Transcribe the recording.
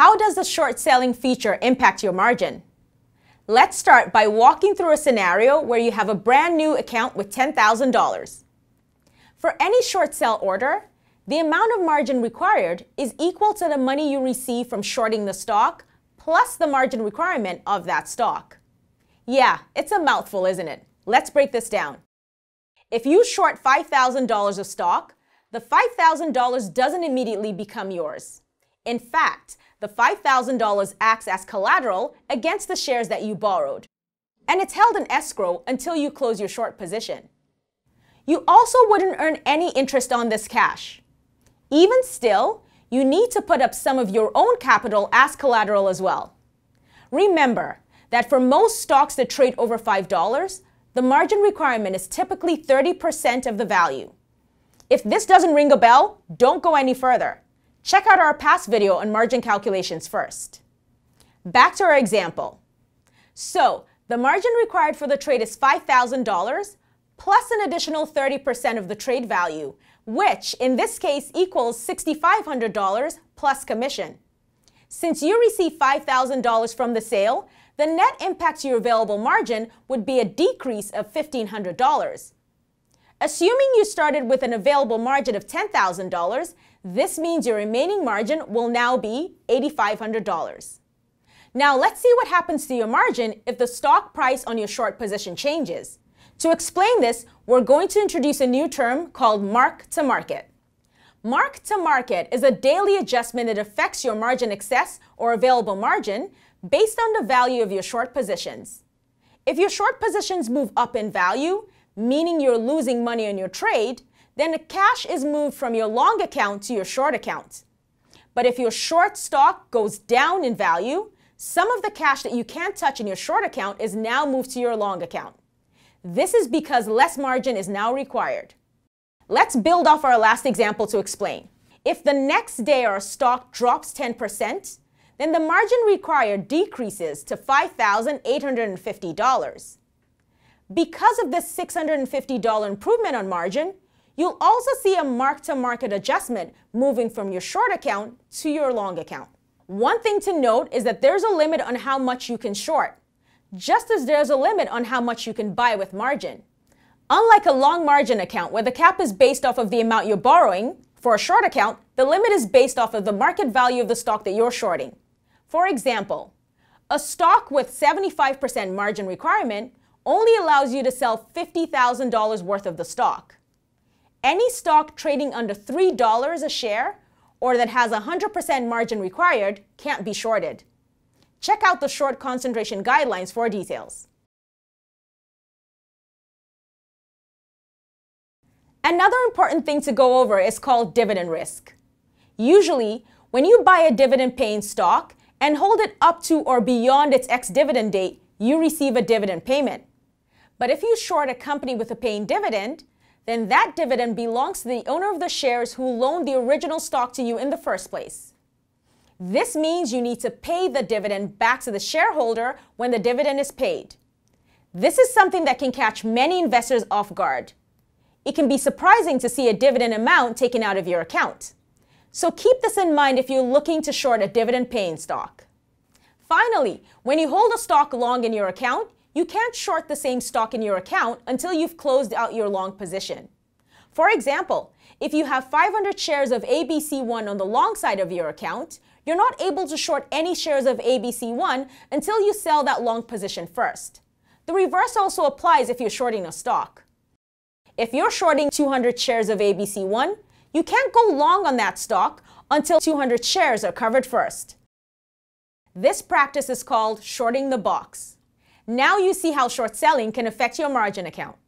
How does the short selling feature impact your margin? Let's start by walking through a scenario where you have a brand new account with $10,000. For any short sell order, the amount of margin required is equal to the money you receive from shorting the stock plus the margin requirement of that stock. Yeah, it's a mouthful, isn't it? Let's break this down. If you short $5,000 of stock, the $5,000 doesn't immediately become yours. In fact, the $5,000 acts as collateral against the shares that you borrowed, and it's held in escrow until you close your short position. You also wouldn't earn any interest on this cash. Even still, you need to put up some of your own capital as collateral as well. Remember that for most stocks that trade over $5, the margin requirement is typically 30% of the value. If this doesn't ring a bell, don't go any further. Check out our past video on margin calculations first. Back to our example. So the margin required for the trade is $5,000 plus an additional 30% of the trade value, which in this case equals $6,500 plus commission. Since you receive $5,000 from the sale, the net impact to your available margin would be a decrease of $1,500. Assuming you started with an available margin of $10,000, this means your remaining margin will now be $8,500. Now let's see what happens to your margin if the stock price on your short position changes. To explain this, we're going to introduce a new term called mark to market. Mark to market is a daily adjustment that affects your margin excess or available margin based on the value of your short positions. If your short positions move up in value, meaning you're losing money on your trade, then the cash is moved from your long account to your short account. But if your short stock goes down in value, some of the cash that you can't touch in your short account is now moved to your long account. This is because less margin is now required. Let's build off our last example to explain. If the next day our stock drops 10%, then the margin required decreases to $5,850. Because of this $650 improvement on margin, You'll also see a mark-to-market adjustment moving from your short account to your long account. One thing to note is that there's a limit on how much you can short, just as there's a limit on how much you can buy with margin. Unlike a long margin account where the cap is based off of the amount you're borrowing, for a short account, the limit is based off of the market value of the stock that you're shorting. For example, a stock with 75% margin requirement only allows you to sell $50,000 worth of the stock. Any stock trading under $3 a share or that has 100% margin required can't be shorted. Check out the short concentration guidelines for details. Another important thing to go over is called dividend risk. Usually, when you buy a dividend paying stock and hold it up to or beyond its ex dividend date, you receive a dividend payment. But if you short a company with a paying dividend, then that dividend belongs to the owner of the shares who loaned the original stock to you in the first place. This means you need to pay the dividend back to the shareholder when the dividend is paid. This is something that can catch many investors off guard. It can be surprising to see a dividend amount taken out of your account. So keep this in mind if you're looking to short a dividend paying stock. Finally, when you hold a stock long in your account, you can't short the same stock in your account until you've closed out your long position. For example, if you have 500 shares of ABC1 on the long side of your account, you're not able to short any shares of ABC1 until you sell that long position first. The reverse also applies if you're shorting a stock. If you're shorting 200 shares of ABC1, you can't go long on that stock until 200 shares are covered first. This practice is called shorting the box. Now you see how short selling can affect your margin account.